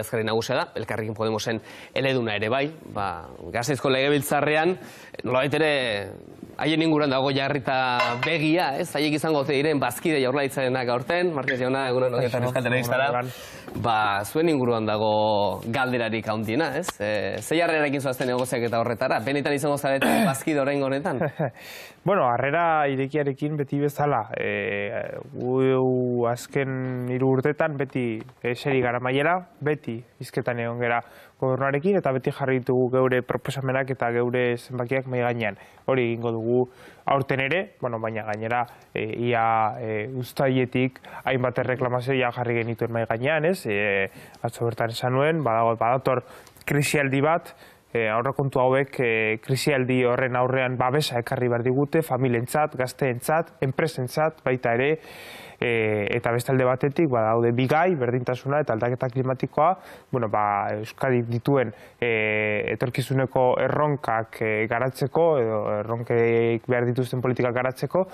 Gazkari nagusia da, Elkarrekin Podemosen eleduna ere bai, ba, gazteizko legebiltzarrean, nola ere, haien inguran dago jarrita begia, ez, haiek izango ote diren bazkide jaurlaitzarenak aurten, Marquez jauna, egunen horietan eta eskaten ba, zuen inguruan dago galderarik hauntiena, ez? E, eh, zei harrera ekin zuazten eta horretara, benetan izango zaretan bazkide horrein honetan? bueno, harrera irekiarekin beti bezala, eh, gu, azken hiru urtetan beti eseri gara beti beti izketan egon gara gobernuarekin, eta beti jarri ditugu geure proposamenak eta geure zenbakiak mai gainean. Hori egingo dugu aurten ere, bueno, baina gainera, e, ia e, eh, ustaietik hainbat erreklamazio jarri genituen mai gainean, ez? E, atzo bertan esan nuen, badago, badator krisialdi bat, Eh, aurrakontu hauek eh, krisialdi horren aurrean babesa ekarri behar digute, familientzat, gazteentzat, enpresentzat, baita ere, eh, eta bestalde batetik, ba, daude bigai, berdintasuna eta aldaketa klimatikoa, ba, Euskadi dituen etorkizuneko erronkak garatzeko, erronkeik behar dituzten politikak garatzeko,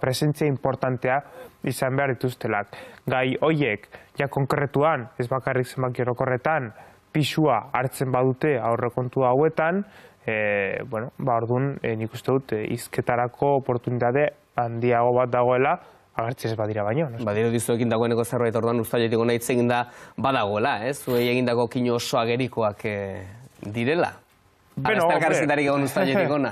presentzia importantea izan behar dituztelak. Gai, horiek, ja konkretuan, ez bakarrik zenbaki horokorretan, pisua hartzen badute aurrekontu hauetan, e, bueno, ba ordun e, nik uste dut e, izketarako oportunitate handiago bat dagoela, agertzez badira baino. No? Badiru dizuekin dagoeneko zerbait orduan ustailetiko nahitzen da badagoela, ez? Zuei egindako kino oso agerikoak eh, direla. Beno, Abestelkarrezketarik egon jenik ona.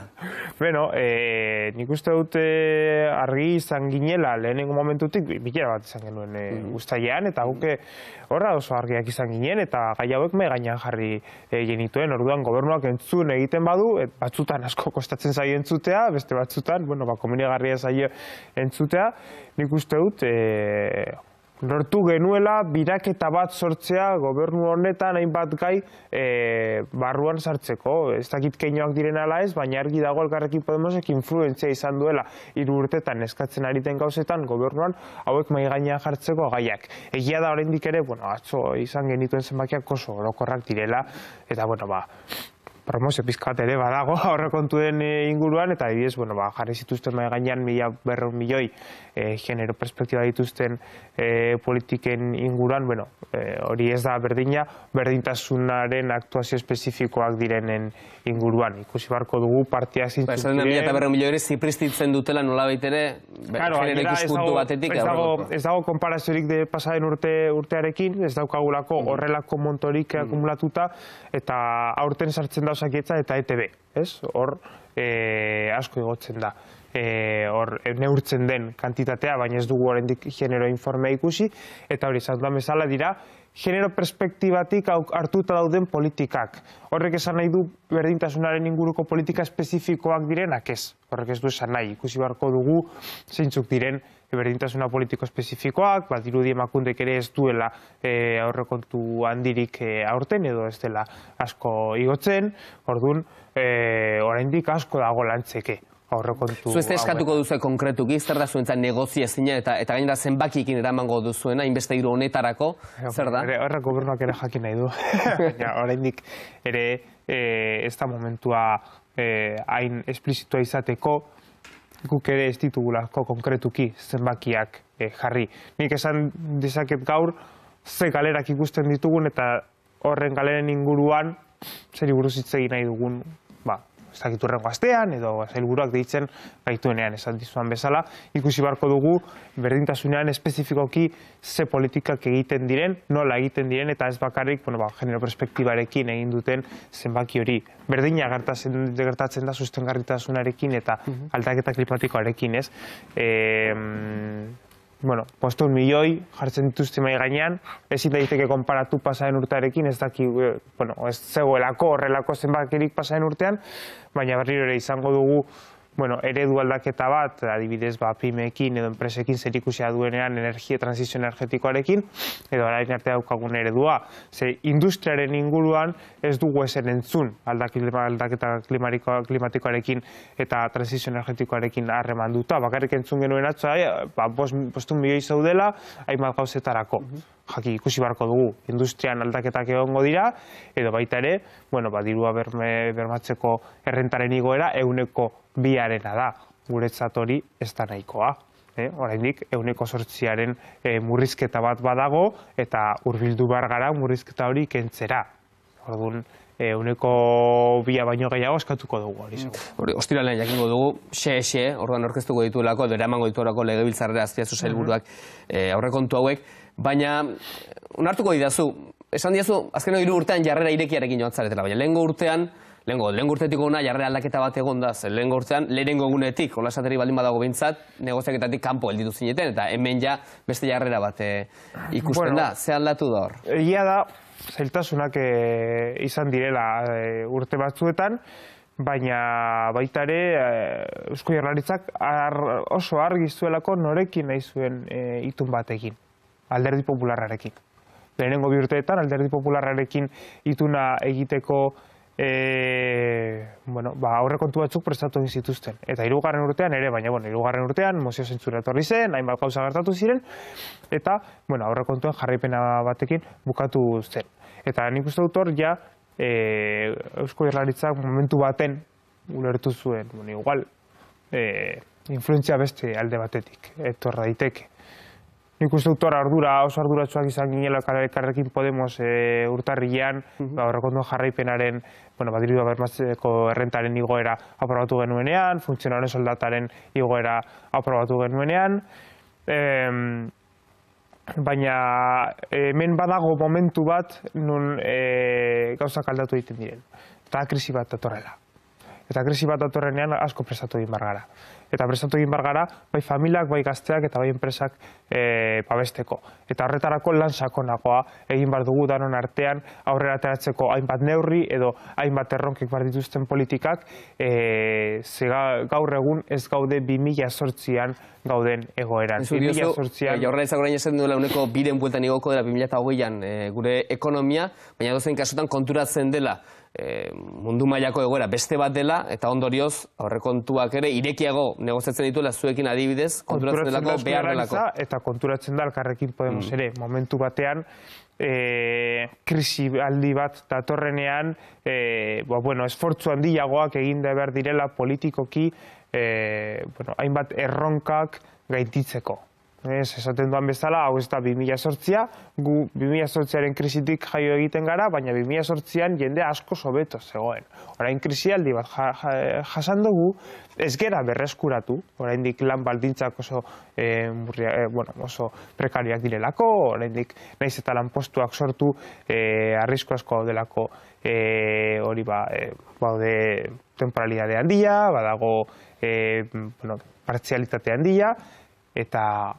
Beno, e, nik uste dute eh, argi izan ginela lehenengo momentutik bilera bat izan genuen e, eta guke eh, horra oso argiak izan ginen, eta gai hauek me gainean jarri e, genituen, orduan gobernuak entzun egiten badu, batzutan asko kostatzen zai entzutea, beste batzutan, bueno, ba, komunigarria zai entzutea, nik uste dut, lortu genuela biraketa bat sortzea gobernu honetan hainbat gai e, barruan sartzeko. Ez dakit keinoak diren ala ez, baina argi dago elkarrekin Podemosek influentzia izan duela hiru urtetan eskatzen ariten gauzetan gobernuan hauek mai gainean jartzeko gaiak. Egia da oraindik ere, bueno, atzo izan genituen zenbakiak oso orokorrak direla eta bueno, ba, promozio pizkat ere badago aurrekontu den eh, inguruan, eta didez, bueno, ba, jarri zituzten mai gainean mila berro milioi eh, genero perspektiua dituzten eh, politiken inguruan, bueno, hori ez da berdina, berdintasunaren aktuazio espezifikoak direnen inguruan. Ikusi barko dugu partia zintzuk. Ba, esan eta berro milio ere, zipristitzen dutela nola baitere, claro, jenera ikuskuntu batetik. Ez dago, ez dago komparaziorik de pasaren urte, urtearekin, ez daukagulako mm. horrelako montorik mm. akumulatuta, eta aurten sartzen da eta ETB. Ez? Hor, e, asko egotzen da eh, hor eh, neurtzen den kantitatea, baina ez dugu oraindik genero informea ikusi, eta hori, zantzuan bezala dira, genero perspektibatik hartuta dauden politikak. Horrek esan nahi du berdintasunaren inguruko politika espezifikoak direnak ez. Horrek ez du esan nahi, ikusi beharko dugu zeintzuk diren berdintasuna politiko espezifikoak, bat dirudi emakundek ere ez duela e, aurrekontu handirik e, aurten edo ez dela asko igotzen, orduan, e, oraindik asko dago lantzeke aurrekontu... eskatuko duzu konkretuki, zer da zuentzat negozia zina eta, eta gainera zenbakikin eramango duzuena, inbeste hiru honetarako, zer da? Ere, horre ere jakin nahi du, baina oraindik ere e, ez da momentua eh, hain esplizitua izateko, guk ere ez ditugulako konkretuki zenbakiak eh, jarri. Nik esan dezaket gaur, ze galerak ikusten ditugun eta horren galeren inguruan, zer buruz hitz egin nahi dugun zakiturrengo astean edo zailburuak deitzen gaituenean esan dizuan bezala, ikusi barko dugu berdintasunean espezifikoki ze politikak egiten diren, nola egiten diren eta ez bakarrik bueno, ba, genero perspektibarekin egin duten zenbaki hori berdina gertatzen, gertatzen da sustengarritasunarekin eta mhm. aldaketa klimatikoarekin ez. E, bueno, postun milioi jartzen dituzte mai gainean, ez daiteke konparatu pasaren urtearekin, ez daki, eh, bueno, ez zegoelako, horrelako zenbakerik pasaren urtean, baina berriro ere izango dugu bueno, eredu aldaketa bat, adibidez, ba, edo enpresekin zer ikusia duenean energia transizio energetikoarekin, edo arai arte daukagun eredua. Ze, industriaren inguruan ez dugu esen entzun aldaketa klimatikoarekin eta transizio energetikoarekin harreman duta. Bakarrik entzun genuen atzua, ba, bostun milioi zaudela, hainbat gauzetarako. Jaki ikusi barko dugu, industrian aldaketak egongo dira, edo baita ere, bueno, ba, dirua bermatzeko errentaren igoera, eguneko, biarena da, guretzat hori ez da nahikoa. Eh, oraindik ehuneko zortziaren eh, murrizketa bat badago eta hurbildu behar gara murrizketa hori kentzera. Orduan, euneko bia baino gehiago eskatuko dugu hori mm. Hori, ostiralean jakingo dugu, xe, xe, orduan orkestuko dituelako, dure amango dituelako legebiltzarrera azpiazu zailburuak mhm. e, eh, aurrekontu hauek, baina unartuko didazu, esan diazu, azkeno hiru urtean jarrera irekiarekin joan zaretela, baina lehengo urtean, Lengo, lengo urtetik goguna, aldaketa bat egon da, ze lengo urtean, lehenengo egunetik, hola baldin badago bintzat, negoziaketatik kanpo elditu zineten, eta hemen ja beste jarrera bat e, ikusten da, ze aldatu da hor? Egia da, zeltasunak eh, izan direla eh, urte batzuetan, baina baita ere, eusko jarraritzak ar, oso argi zuelako norekin nahi zuen e, itun batekin, alderdi populararekin. Lehenengo bi urteetan, alderdi populararekin ituna egiteko e, bueno, ba, aurre kontu batzuk prestatu egin zituzten. Eta irugarren urtean ere, baina bueno, irugarren urtean mozio zentzura etorri zen, hainbat gauza gertatu ziren, eta bueno, aurre kontuen jarripena batekin bukatu zen. Eta nik uste dut hor, ja, e, eusko jarraritzak momentu baten ulertu zuen, bueno, igual, e, influentzia beste alde batetik, etorra daiteke nik uste dut hor ardura, oso arduratsuak izan ginela karrekin Podemos e, urtarrilean, mm -hmm. Ba, horrekondo jarraipenaren, bueno, badiru bermatzeko errentaren igoera aprobatu genuenean, funtzionaren soldataren igoera aprobatu genuenean, e, baina hemen badago momentu bat nun e, eh, gauzak aldatu egiten diren, eta krisi bat datorrela. Eta krisi bat datorrenean asko prestatu egin gara eta prestatu egin gara, bai familiak, bai gazteak eta bai enpresak e, babesteko. Eta horretarako lan sakonakoa egin bar dugu danon artean aurrera ateratzeko hainbat neurri edo hainbat erronkek bar dituzten politikak, e, ze gaur egun ez gaude 2008an gauden egoeran. Ez urioso, jaurlaritzak orain esaten duela uneko biren bueltan igoko dela 2008an eh, gure ekonomia, baina dozen kasutan konturatzen dela e, mundu mailako egoera beste bat dela eta ondorioz aurrekontuak ere irekiago negoziatzen dituela zuekin adibidez konturatzen delako behar delako eta konturatzen da alkarrekin podemos mm. ere momentu batean E, krisi aldi bat datorrenean e, ba, bueno, esfortzu handiagoak eginda behar direla politikoki e, bueno, hainbat erronkak gaititzeko. Ez, esaten duan bezala, hau ez da 2000 sortzia, gu 2000 sortziaren krisitik jaio egiten gara, baina 2000 sortzian jende asko sobeto zegoen. Orain krisialdi bat jasan dugu, ez gera berreskuratu, oraindik dik lan baldintzak oso, e, bueno, oso prekariak direlako, oraindik dik nahiz eta lan postuak sortu e, eh, arrisko asko delako e, hori ba, e, baude temporalidade handia, badago e, bueno, partzialitate handia, eta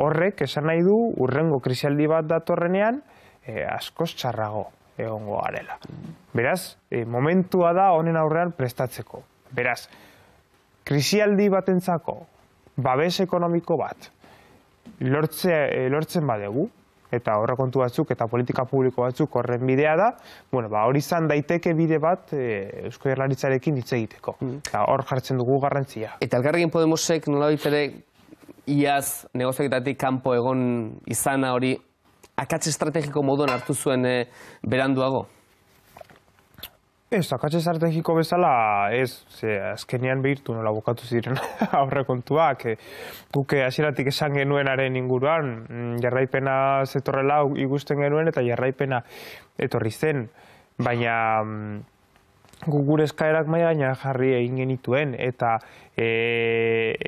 horrek esan nahi du urrengo krisialdi bat datorrenean eh, askoz txarrago egongo garela. Beraz, eh, momentua da honen aurrean prestatzeko. Beraz, krisialdi batentzako babes ekonomiko bat lortze, eh, lortzen badegu, eta horre kontu batzuk, eta politika publiko batzuk horren bidea da, bueno, ba, hori izan daiteke bide bat Eusko erlaritzarekin hitz egiteko. Mm. Hor jartzen dugu garrantzia. Eta algarrekin Podemosek nola ere iaz negozioetatik kanpo egon izana hori akatz estrategiko moduan hartu zuen eh, beranduago? Ez, akatz estrategiko bezala, ez, ze, azkenean behirtu nola bukatu ziren aurrekontuak. E, eh, guke eh, hasieratik esan genuenaren inguruan, mm, jarraipena zetorrela igusten genuen eta jarraipena etorri zen. Baina, mm, gure eskaerak maila gaina jarri egin genituen eta e,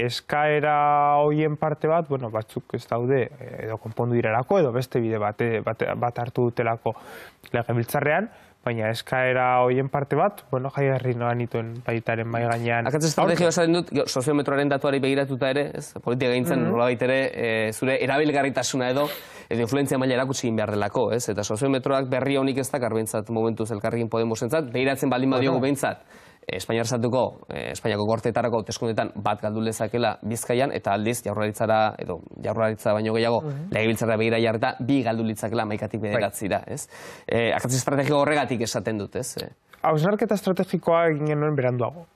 eskaera hoien parte bat, bueno, batzuk ez daude e, edo konpondu direlako edo beste bide bat, bat, hartu dutelako legebiltzarrean, biltzarrean, baina eskaera hoien parte bat, bueno, jai herri noa nituen baitaren bai gainean. Akatz estrategia osaren dut, soziometroaren datuari begiratuta ere, ez, politika gaintzen, mm -hmm. ere, e, zure erabilgarritasuna edo, edo influenzia maila erakutsi egin behar delako, ez? Eta soziometroak berri honik ez da, garbentzat momentuz elkarrekin podemosentzat entzat, behiratzen baldin badiogu behintzat, Espainiar Estatuko, eh, Espainiako gortetarako teskundetan bat galdu lezakela bizkaian, eta aldiz, jaurlaritzara, edo jaurlaritza baino gehiago, mhm. legibiltzara begira jarreta, bi galdu litzakela maikatik bai. bederatzira, ez? Eh, akatzi estrategiko horregatik esaten dut, ez? Eh. Hausnarketa estrategikoa egin genuen beranduago.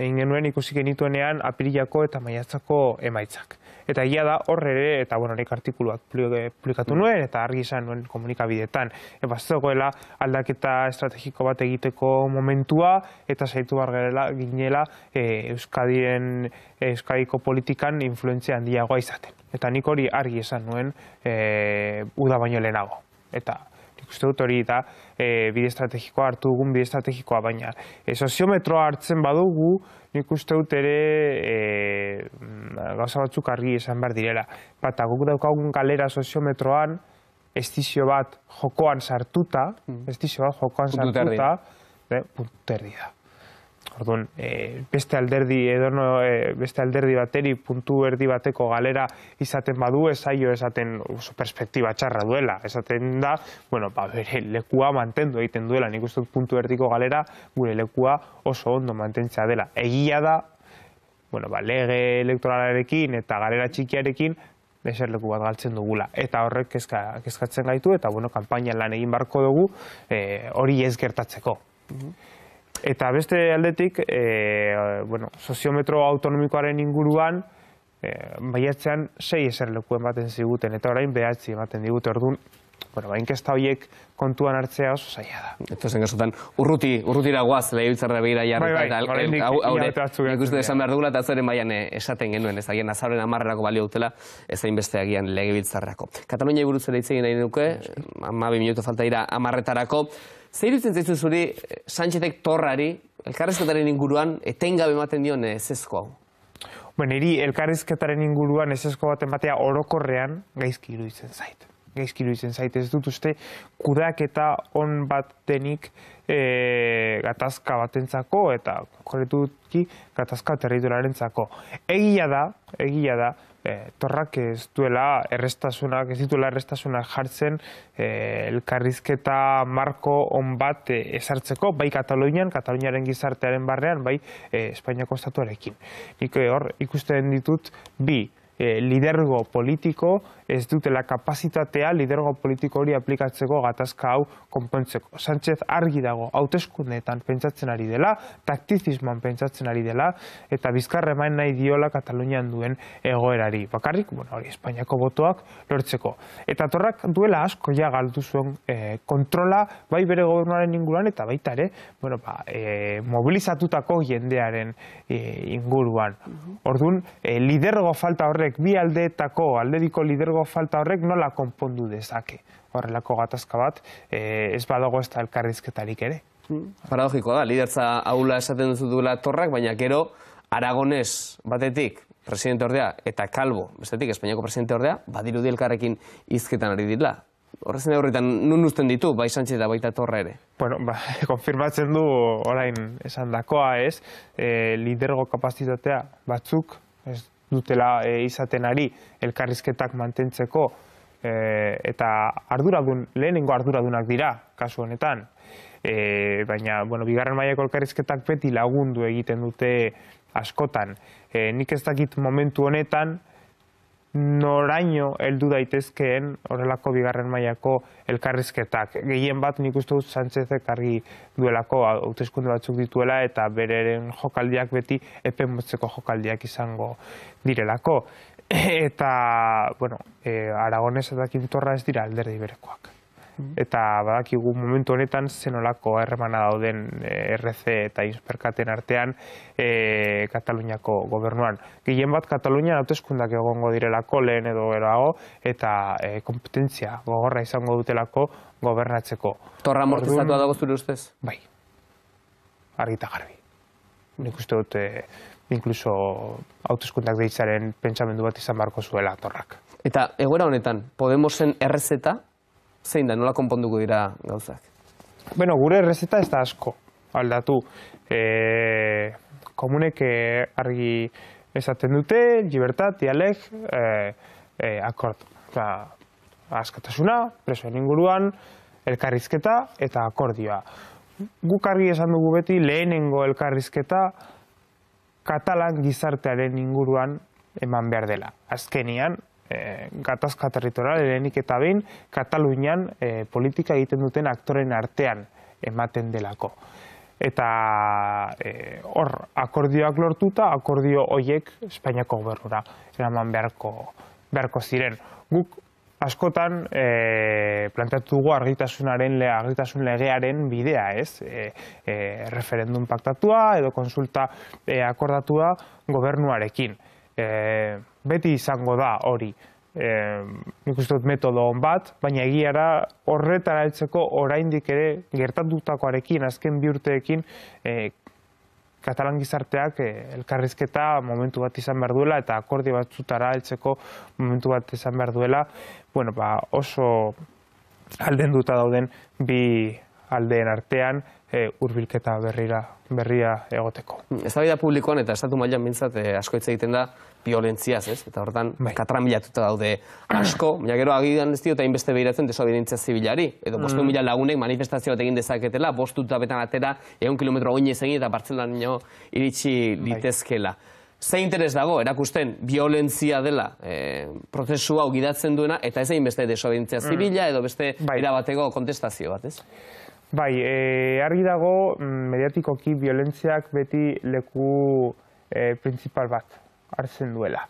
Egin genuen ikusi genituenean apirilako eta maiatzako emaitzak. Eta ia da horre ere, eta bueno, nik artikuluak publikatu mm. nuen, eta argi izan nuen komunikabideetan. Eba, ez aldaketa estrategiko bat egiteko momentua, eta zaitu bargerela ginela e, Euskadien, Euskadiko politikan influentzia handiagoa izaten. Eta nik hori argi izan nuen, e, uda baino lehenago. Eta uste dut hori da e, bide estrategikoa hartu dugun bide estrategikoa baina. E, soziometroa hartzen badugu, nik uste dut ere e, gauza batzuk argi esan behar direla. Bata, guk daukagun kalera soziometroan, estizio bat jokoan sartuta, hmm. estizio bat jokoan sartuta, eh, puntu terdi da. Orduan, e, beste alderdi edo no, eh, beste alderdi bateri puntu erdi bateko galera izaten badu ez esaten oso perspektiba txarra duela. Esaten da, bueno, ba, bere lekua mantendu egiten duela, nik uste puntu erdiko galera gure lekua oso ondo mantentzea dela. Egia da, bueno, ba, lege elektoralarekin eta galera txikiarekin, beser leku bat galtzen dugula. Eta horrek kezka, kezkatzen gaitu eta, bueno, kampainan lan egin barko dugu, e, hori ez gertatzeko. Eta beste aldetik, e, bueno, soziometro autonomikoaren inguruan, e, eh, baiatzean sei lekuen baten ziguten, eta orain behatzi ematen digute, orduan, bueno, bain kesta horiek kontuan hartzea oso zaila da. Eta zen gazutan, urruti, urruti dagoaz, lehibitzarra behira jarretan, bai, bai, ikusten esan behar dugula, eta zoren baian eh, esaten genuen, ez agian azaren amarrerako balio hautela, ez egin beste agian lehibitzarrako. Katalunia buruz ere itzegin nahi nuke, amabi minuto falta dira amarretarako, Zer irutzen zaizu zuri eh, Sanchezek torrari, elkarrezketaren inguruan, etengabe ematen dion ezesko Ben, niri elkarrezketaren inguruan ezko baten ematea orokorrean gaizki iruditzen zait. Gaizki iruditzen zait, ez dut uste kudeak eta on bat denik e, gatazka batentzako eta konkretuki gatazka territorialentzako. Egia da, egia da, Eh, torrak ez duela errestasunak, ez dituela errestasunak jartzen eh, elkarrizketa marko on bat eh, ezartzeko bai Katalunian, Kataluniaren gizartearen barrean, bai Espainiako estatuarekin. Nik hor ikusten ditut bi, Eh, lidergo politiko ez dutela kapazitatea lidergo politiko hori aplikatzeko gatazka hau konpontzeko. Sánchez argi dago hauteskundeetan pentsatzen ari dela, taktizismoan pentsatzen ari dela, eta bizkarre maen nahi diola Katalunian duen egoerari. Bakarrik, bueno, hori, Espainiako botoak lortzeko. Eta torrak duela asko ja galdu zuen e, kontrola, bai bere gobernuaren inguruan, eta baita ere, bueno, ba, e, mobilizatutako jendearen e, inguruan. Orduan, e, lidergo falta horre horrek bi aldeetako alderiko lidergo falta horrek nola konpondu dezake. Horrelako gatazka bat eh, ez badago ez da elkarrizketarik ere. Mm. Paradogikoa da, lidertza haula esaten duzu duela torrak, baina gero Aragones batetik presidente ordea eta Kalbo, bestetik Espainiako presidente ordea, badiru di elkarrekin izketan ari ditela. Horrezen horretan nun usten ditu, bai santxe eta baita torra ere. Bueno, ba, konfirmatzen du orain esan dakoa ez, eh, lidergo kapazitatea batzuk, ez dutela e, eh, izaten ari elkarrizketak mantentzeko e, eta arduradun, lehenengo arduradunak dira, kasu honetan. E, baina, bueno, bigarren maiako elkarrizketak beti lagundu egiten dute askotan. E, nik ez dakit momentu honetan, noraino heldu daitezkeen horrelako bigarren mailako elkarrizketak. Gehien bat nik uste dut Sanchezek argi duelako hauteskunde batzuk dituela eta bereren jokaldiak beti epe motzeko jokaldiak izango direlako. Eta, bueno, e, Aragones eta Quintorra ez dira alderdi berekoak eta badakigu momentu honetan zenolako erremana dauden eh, RC eta Inspercaten artean e, Kataluniako gobernuan. Gehien bat Katalunia nautezkundak egongo direlako lehen edo erago eta e, eh, kompetentzia gogorra izango dutelako gobernatzeko. Torra amortizatu dago zure ustez? Bai, argita garbi. Nik uste dut, e, inkluso autoskuntak deitzaren pentsamendu bat izan barko zuela torrak. Eta, egoera honetan, Podemosen errezeta, zein da, nola konponduko dira gauzak? Bueno, gure errezeta ez da asko aldatu. E, komunek e, argi esaten dute, libertat, dialek, e, e, akord. Eta, askatasuna, presoen inguruan, elkarrizketa eta akordioa. Guk argi esan dugu beti lehenengo elkarrizketa katalan gizartearen inguruan eman behar dela. Azkenian, Eh, gatazka territorial, erenik eta behin, Katalunian eh, politika egiten duten aktoren artean ematen delako. Eta e, hor, akordioak lortuta, akordio hoiek Espainiako gobernura eraman beharko, beharko ziren. Guk askotan e, planteatu argitasunaren le, argitasun legearen bidea, ez? E, referendum paktatua edo konsulta akordatua gobernuarekin. Eh, beti izango da hori. E, nik uste dut metodo hon bat, baina egia da horretara heltzeko oraindik ere gertatutakoarekin, azken bi urteekin, e, katalan gizarteak e, elkarrizketa momentu bat izan behar duela eta akordi batzutara heltzeko momentu bat izan behar duela, bueno, ba, oso alden dauden bi aldeen artean e, eh, urbilketa berrira, berria egoteko. Ez da publikoan eta estatu mailan bintzat e, eh, askoitza egiten da violentziaz, ez? Eta hortan bai. katran daude asko, baina gero agidan ez diotain beste behiratzen desoa zibilari, edo bostu mm. lagunek manifestazio bat egin dezaketela, bostu eta betan atera egon kilometro goine egin eta partzelan nio iritsi ditezkela. Bai. Zein interes dago, erakusten, violentzia dela, e, prozesu hau gidatzen duena, eta ez egin beste desobientzia mm. zibila, edo beste bai. irabateko kontestazio bat, ez? Bai, e, argi dago mm, mediatikoki violentziak beti leku e, principal bat hartzen duela.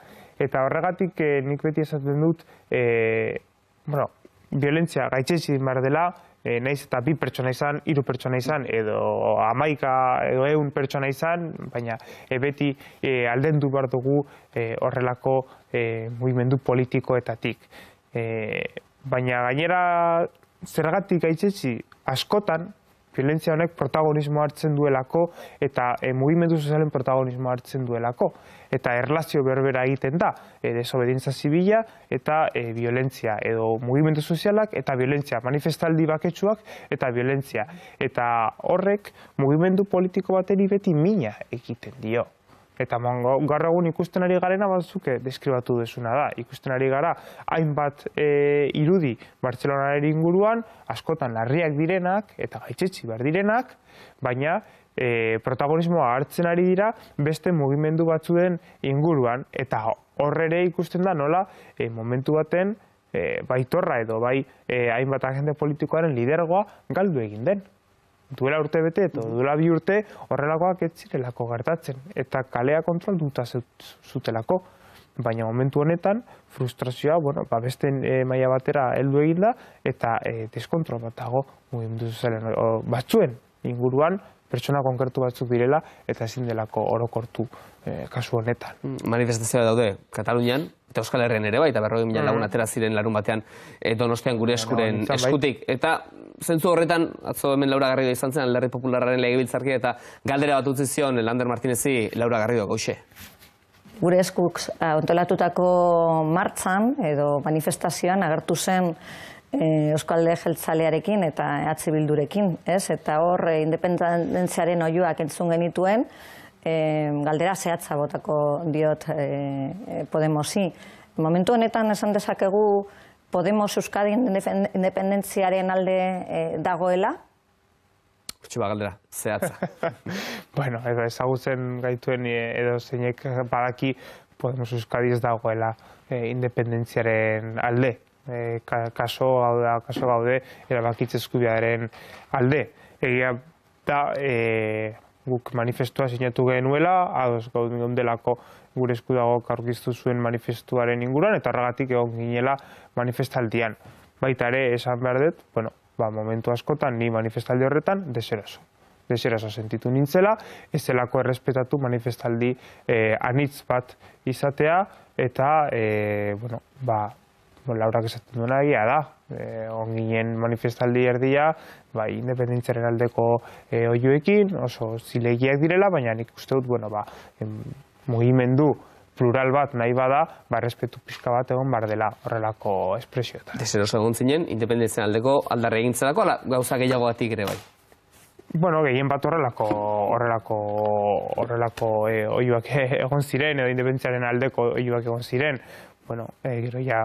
Eta horregatik e, nik beti esaten dut, e, bueno, violentzia gaitxezi dela, e, naiz eta bi pertsona izan, hiru pertsona izan, edo amaika, edo egun pertsona izan, baina e, beti e, alden du behar dugu e, horrelako e, mugimendu politikoetatik. E, baina gainera zergatik gaitxezi askotan, violentzia honek protagonismo hartzen duelako eta e, mugimendu sozialen protagonismo hartzen duelako. Eta erlazio berbera egiten da, e, eh, desobedientza zibila eta e, violentzia, edo mugimendu sozialak eta violentzia, manifestaldi baketsuak eta violentzia. Eta horrek mugimendu politiko bateri beti mina egiten dio. Eta gaur egun ikusten ari garena batzuke eh, deskribatu desuna da. Ikusten ari gara hainbat e, irudi Bartzelonaren inguruan, askotan larriak direnak eta gaitxetxi behar direnak, baina e, protagonismoa hartzen ari dira beste mugimendu batzuen inguruan. Eta horrere ikusten da nola e, momentu baten e, baitorra edo bai e, hainbat agente politikoaren lidergoa galdu egin den duela urte bete eta duela bi urte horrelakoak ez zirelako gertatzen eta kalea kontrol duta zutelako. Baina momentu honetan frustrazioa bueno, ba beste eh, maila batera heldu egin da eta e, deskontrol bat dago batzuen inguruan pertsona konkretu batzuk direla eta ezin delako orokortu e, kasu honetan. Mm, Manifestazioa daude Katalunian eta Euskal Herrian ere bai, eta berro egin mm. lagun atera ziren larun batean e, eh, donostean gure eskuren no, eskutik. Eta zentzu horretan, atzo hemen Laura Garrido izan zen, Larri Populararen legibiltzarki eta galdera bat utzi zion, Lander Martinezzi, Laura Garrido, goxe. Gure eskuk eh, ontolatutako martzan edo manifestazioan agertu zen Eh, Euskal Jeltzalearekin eta Atzi e Bildurekin, ez? Eta hor, eh, independentziaren oioak entzun genituen, eh, galdera zehatza botako diot Podemosi. Momentu honetan esan dezakegu Podemos Euskadi independentziaren alde dagoela? Hortxe ba, galdera, zehatza. Bueno, eta gaituen edo zeinek badaki Podemos Euskadi ez dagoela independentziaren alde. Eh, kaso gaude, kaso gaude erabakitze eskubiaren alde. Egia da eh, guk manifestua sinatu genuela, ados gaudun delako gure esku dago karkiztu zuen manifestuaren inguruan eta horregatik egon ginela manifestaldian. Baita ere esan behar dut, bueno, ba, momentu askotan ni manifestaldi horretan deseroso. Deseroso sentitu nintzela, ez zelako errespetatu manifestaldi eh, anitz bat izatea eta bueno, ba, laurak esaten duena egia da. E, eh, onginen manifestaldi erdia, bai, independentziaren aldeko e, eh, oioekin, oso zilegiak direla, baina nik uste dut, bueno, ba, mugimendu plural bat nahi bada, ba, respetu pixka bat egon bardela horrelako espresioetan. Dezer oso egon zinen, independentzen aldeko aldarra egin zelako, ala gauza gehiago atik ere bai? Bueno, gehien bat horrelako, horrelako, horrelako e, eh, oioak egon ziren, edo independentziaren aldeko oioak egon ziren, bueno, eh, gero ja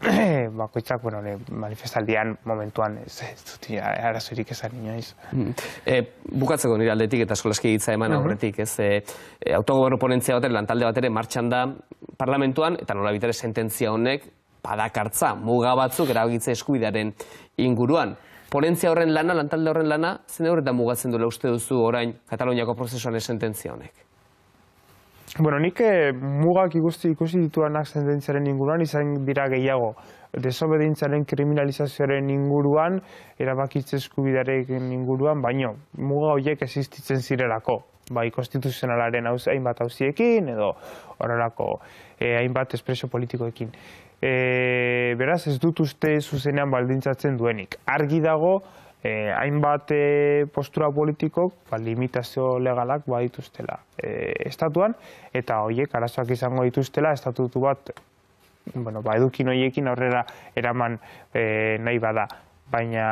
bakoitzak, bueno, ne, manifestaldian momentuan ez, dut arazurik esan inoiz. E, bukatzeko nire aldetik eta eskolaski egitza eman mhm. aurretik, ez? E, autogobernu ponentzia lantalde bat ere martxan da parlamentuan, eta nola bitare sententzia honek padakartza, muga batzuk erabakitze eskubidearen inguruan. Ponentzia horren lana, lantalde horren lana, zen horretan mugatzen duela uste duzu orain Kataloniako prozesuan sententzia honek? Bueno, nik eh, mugak ikusti, ikusi dituanak sententziaren inguruan izan dira gehiago. Desobedientzaren kriminalizazioaren inguruan, erabakitze eskubidearen inguruan, baino, muga horiek existitzen zirelako. Bai, konstituzionalaren hainbat hauziekin edo horrelako eh, hainbat espresio politikoekin e, beraz ez dut uste zuzenean baldintzatzen duenik. Argi dago, e, hainbat e, postura politikok ba, limitazio legalak badituztela e, estatuan, eta horiek arazoak izango dituztela estatutu bat bueno, ba, edukin horiekin aurrera eraman e, nahi bada. Baina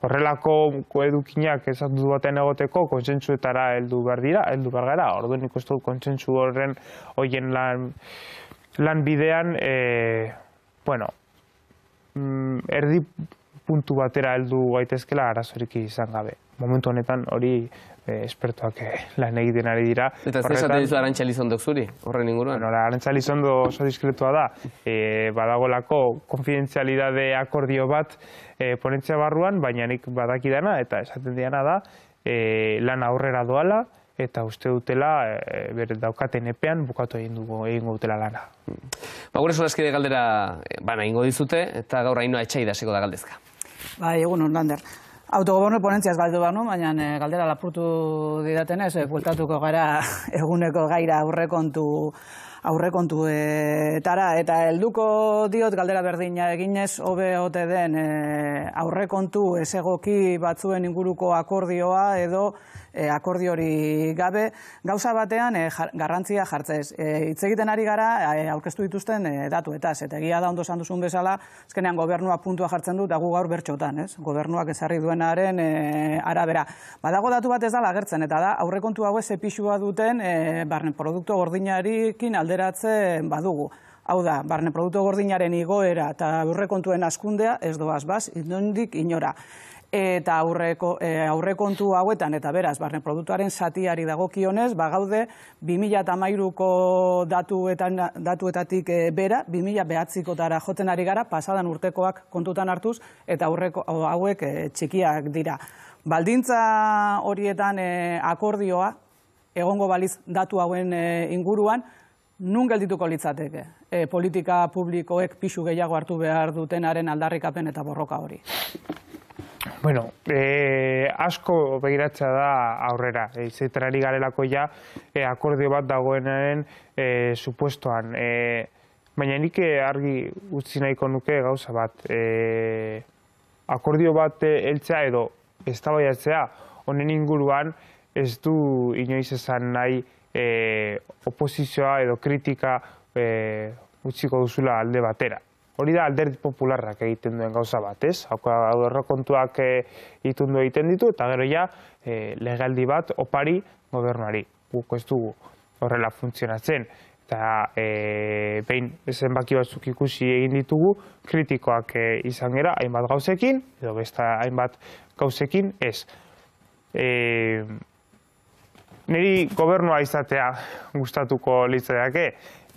horrelako edukinak esatu baten egoteko kontsentsuetara heldu behar dira, heldu behar gara, orduan ikustu kontsentsu horren hoien lan lan bidean, e, eh, bueno, mm, erdi puntu batera heldu gaitezkela arazorik izan gabe. Momentu honetan hori eh, espertoak espertuak eh, lan egiten ari dira. Eta ez zaten dizu Arantxa Lizondo zuri, horren inguruan? Bueno, oso diskretua da, e, badagolako konfidentzialitate akordio bat e, ponentzia barruan, baina nik badakidana eta esaten diana da, e, lan aurrera doala, eta uste dutela e, e, bere daukaten epean bukatu egin dugu egingo dutela lana. Ba, gure eskide galdera e, bana egingo dizute eta gaur aino etxai da da galdezka. Ba, egun hon lander. ponentzia ez galdu banu, baina e, galdera lapurtu didaten ez, gara eguneko gaira aurrekontu aurrekontu etara, eta helduko diot galdera berdina eginez, hobe ote den e, aurrekontu ez egoki batzuen inguruko akordioa edo E, akordi hori gabe, gauza batean e, garrantzia jartzez. E, egiten ari gara, e, aurkeztu dituzten e, datu eta egia da ondo zan bezala, ezkenean gobernuak puntua jartzen du, da gu gaur bertxotan, ez? Gobernuak ezarri duenaren arabera. Badago datu bat ez da lagertzen, eta da, aurrekontu hau ez epixua duten, e, produktu gordinarikin alderatze badugu. Hau da, barne produktu gordinaren igoera eta aurrekontuen askundea ez doaz baz, inondik inora eta aurreko e, eh, aurrekontu hauetan eta beraz barne produktuaren satiari dagokionez ba gaude 2013ko datuetan datuetatik e, bera 2009kotara joten ari gara pasadan urtekoak kontutan hartuz eta aurreko hauek eh, txikiak dira baldintza horietan akordioa egongo baliz datu hauen inguruan nun geldituko litzateke politika publikoek pisu gehiago hartu behar dutenaren aldarrikapen eta borroka hori Bueno, e, asko begiratza da aurrera. zeterari garelako ja e, akordio bat dagoenaren e, supuestoan. E, baina nik argi utzi nahiko nuke gauza bat. E, akordio bat heltzea edo eztabaiatzea honen inguruan ez du inoiz esan nahi e, oposizioa edo kritika e, utziko duzula alde batera hori da alderdi popularrak egiten duen gauza bat, ez? Aurrekontuak eh, itundu egiten ditu eta gero ja eh, legaldi bat opari gobernuari. Guk ez dugu horrela funtzionatzen eta e, behin zenbaki batzuk ikusi egin ditugu kritikoak izan gera hainbat gauzekin edo besta hainbat gauzekin ez. E, niri gobernua izatea gustatuko litzateake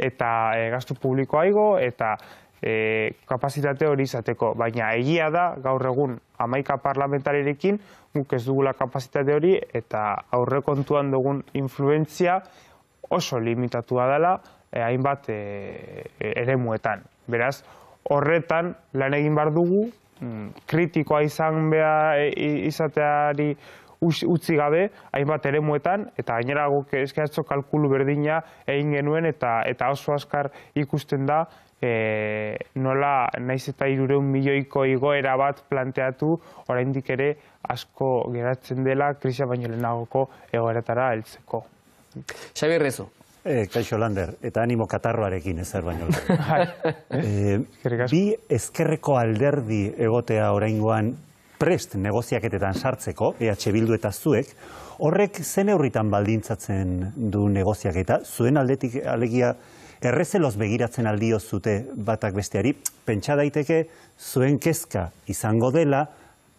eta e, gastu publikoa igo eta e, kapazitate hori izateko. Baina egia da, gaur egun, amaika parlamentarirekin, guk ez dugula kapazitate hori, eta aurre aurrekontuan dugun influentzia oso limitatua dela, e, hainbat e, eremuetan, Beraz, horretan lan egin behar dugu, mm, kritikoa izan beha e, izateari utzi gabe, hainbat eremuetan eta gainera guk kalkulu berdina egin genuen, eta, eta oso askar ikusten da, e, nola naiz eta irureun milioiko igoera bat planteatu, oraindik ere asko geratzen dela krisia baino lehenagoko egoeratara heltzeko. Xabi Rezo. E, Kaixo Lander, eta animo katarroarekin ezer baino. e, bi ezkerreko alderdi egotea oraingoan prest negoziaketetan sartzeko, EH Bildu eta zuek, horrek zen eurritan baldintzatzen du negoziaketa, zuen aldetik alegia errezeloz begiratzen aldio zute batak besteari, pentsa daiteke zuen kezka izango dela,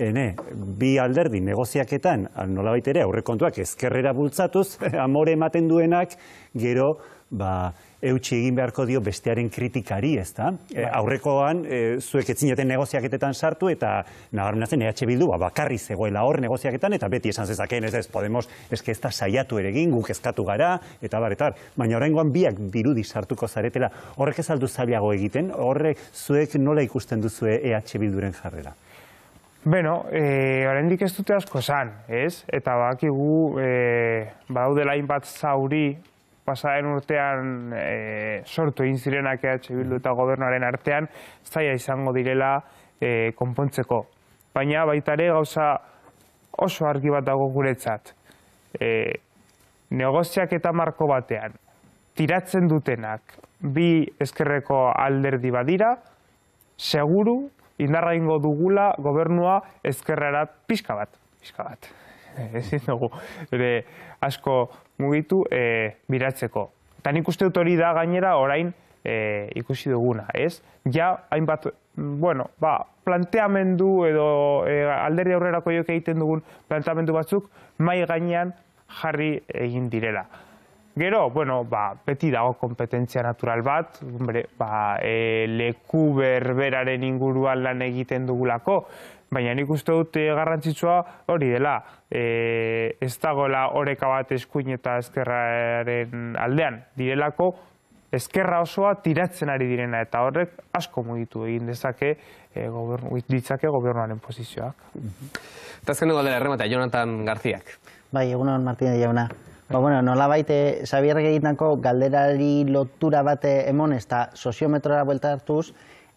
ene, bi alderdi negoziaketan, ah, nola baitere, aurrekontuak ezkerrera bultzatuz, amore ematen duenak, gero, ba, Eutsi egin beharko dio bestearen kritikari, ez da? E, bai. aurrekoan, e, zuek etzinaten negoziaketetan sartu, eta nabarmenazen EH Bildu, ba, bakarri zegoela hor negoziaketan, eta beti esan zezakeen, ez ez, Podemos, ez ez da saiatu ere egin, guk ezkatu gara, eta baretar. Baina horrengoan biak dirudi sartuko zaretela, horrek ez aldu zabiago egiten, horrek zuek nola ikusten duzue EH Bilduren jarrera? Beno, e, oraindik ez dute asko zan, ez? Eta bakigu e, baudela inbat zauri pasaren urtean e, sortu egin zirenak EH Bildu eta gobernuaren artean zaila izango direla e, konpontzeko. Baina baita ere gauza oso argi bat dago guretzat. E, negoziak eta marko batean tiratzen dutenak bi eskerreko alderdi badira, seguru indarra ingo dugula gobernua ezkerrara pixka bat. Pixka bat. Ezin dugu. Bere, asko mugitu e, eh, biratzeko. Eta nik uste dut hori da gainera orain e, ikusi duguna, ez? Ja, hainbat, bueno, ba, planteamendu edo e, alderdi aurrerako joke egiten dugun planteamendu batzuk mai gainean jarri egin direla. Gero, bueno, ba, beti dago kompetentzia natural bat, hombre, ba, e, leku berberaren inguruan lan egiten dugulako, baina nik uste dut e, garrantzitsua hori dela, e, ez dagoela oreka bat eskuin eta ezkerraren aldean, direlako eskerra osoa tiratzen ari direna eta horrek asko mugitu egin dezake e, gobernu, ditzake gobernuaren posizioak. Eta azkeneko aldera, Jonathan Garziak. Bai, egunon, Martina Jauna. Ba, bueno, nola baite, eh, Zabierrek egitenako galderari lotura bate eh, emon ez da soziometrora buelta hartuz,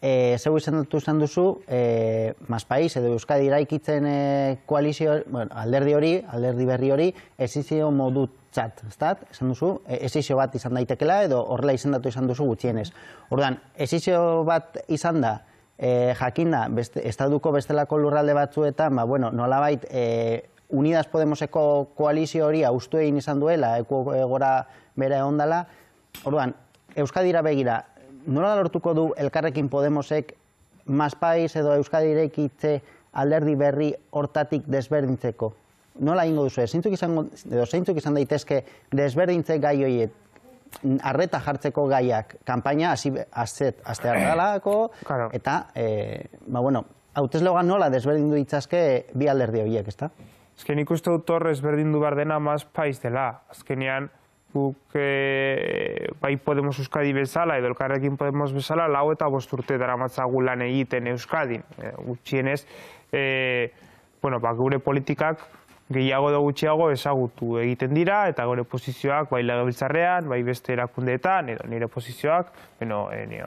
e, eh, zehu izan dut izan duzu, e, Mazpaiz edo Euskadi iraikitzen e, koalizio, bueno, alderdi hori, alderdi berri hori, ez izio modu txat, ez duzu, bat izan daitekela edo horrela izan dut izan duzu gutxienez. Ordan ez bat izan da, e, jakin da, estaduko bestelako lurralde batzuetan, ba, bueno, nola baite, e, Unidas Podemoseko koalizio hori austu egin izan duela, eko egora bere ondala, orduan, Euskadira begira, nola lortuko du Elkarrekin Podemosek Maspais edo Euskadirek itze alderdi berri hortatik desberdintzeko? Nola ingo duzu, zeintzuk izango, edo zeintzuk izan daitezke desberdintze gai horiek, arreta jartzeko gaiak, kampaina hasi azet, azte eta, e, ba bueno, hautez nola desberdindu ditzazke bi alderdi horiek, ezta? Azken ikusten dut horrez berdin du behar dena maz paiz dela. Azkenean, guk e, bai Podemos Euskadi bezala, edo elkarrekin Podemos bezala, lau eta bost urte dara matzagu lan egiten Euskadin. E, gutxienez, e, bueno, ba, gure politikak gehiago da gutxiago ezagutu egiten dira, eta gore posizioak bai lagabiltzarrean, bai beste erakundeetan, edo nire posizioak, beno, eh,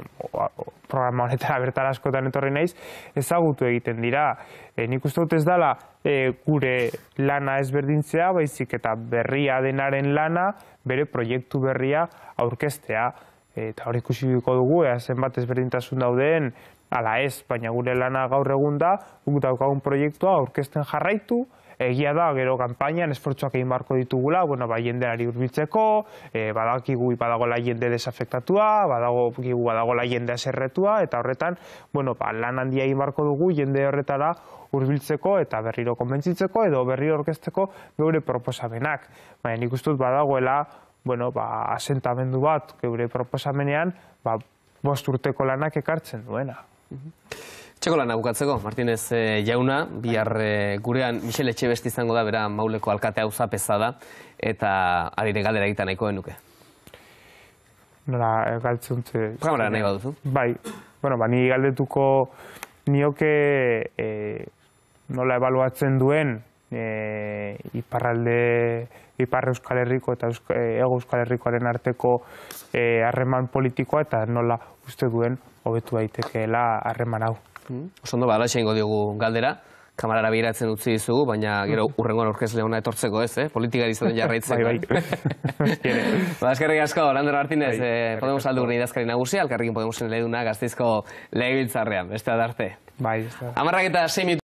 programa honetan abertara askotan etorri naiz, ezagutu egiten dira. E, nik uste dut ez dela eh, gure lana ezberdintzea, baizik eta berria denaren lana, bere proiektu berria aurkestea. eta hori ikusiko dugu, ea zenbat ezberdintasun dauden, ala ez, baina gure lana gaur egun da, guk daukagun proiektua aurkesten jarraitu, egia da, gero kanpainan esfortzuak egin barko ditugula, bueno, ba, jendeari urbiltzeko, e, eh, badakigu badagola jende desafektatua, badago badagola jende aserretua, eta horretan, bueno, ba, lan handia egin barko dugu jende horretara urbiltzeko eta berriro konbentzitzeko edo berriro orkesteko geure proposamenak. Baina nik ustut badagoela, bueno, ba, asentamendu bat geure proposamenean, ba, bost urteko lanak ekartzen duena. Mhm. Txeko lan abukatzeko, Martínez eh, jauna, bihar eh, gurean Michele Txebesti izango da, bera mauleko alkate hau da, eta harire galdera egiten nahiko nuke. Nola, eh, galtzuntze... Bai, bueno, ba, galdetuko nioke nola ebaluatzen duen iparralde, iparre Euskal Herriko eta ego Euskal Herrikoaren arteko harreman politikoa eta nola uste duen hobetu daitekeela harreman hau. Osondo, ondo, bala, ba, xeingo diogu galdera. Kamarara behiratzen utzi dizugu, baina gero mm. urrengoan orkez lehona etortzeko ez, eh? Politikari izaten jarraitzen. Bai, bai. Ba, eskerrik asko, Landero Martínez, bai, eh, Podemos aldu gure idazkari nagusia, alkarrikin Podemosen lehiduna gazteizko lehibiltzarrean. Beste adarte. Bai, beste adarte. Amarrak eta 6